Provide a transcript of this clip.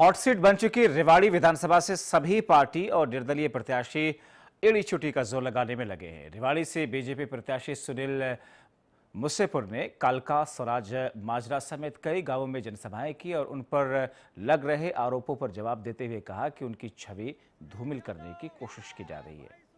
hot seat बन चुकी रेवाड़ी विधानसभा से सभी पार्टी और निर्दलीय प्रत्याशी एड़ी चुटी का जोर लगाने में लगे हैं रेवाड़ी से बीजेपी प्रत्याशी सुनील मुसेपुर ने कालका स्वराज माजरा समेत कई गांवों में जनसभाएं की और उन पर लग रहे आरोपों पर जवाब देते हुए कहा कि उनकी छवि धूमिल करने की कोशिश की जा रही है